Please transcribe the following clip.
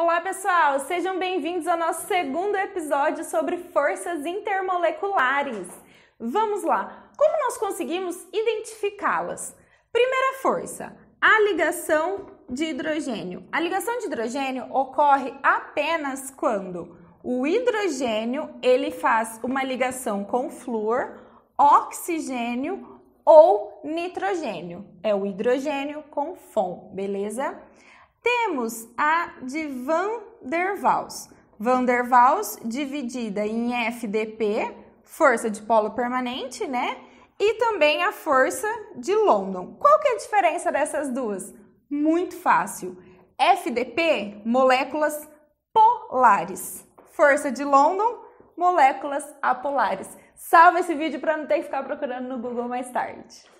Olá, pessoal! Sejam bem-vindos ao nosso segundo episódio sobre forças intermoleculares. Vamos lá! Como nós conseguimos identificá-las? Primeira força, a ligação de hidrogênio. A ligação de hidrogênio ocorre apenas quando o hidrogênio ele faz uma ligação com flúor, oxigênio ou nitrogênio. É o hidrogênio com FON, beleza? Temos a de Van der Waals. Van der Waals dividida em FDP, força de polo permanente, né? E também a força de London. Qual que é a diferença dessas duas? Muito fácil. FDP, moléculas polares. Força de London, moléculas apolares. Salva esse vídeo para não ter que ficar procurando no Google mais tarde.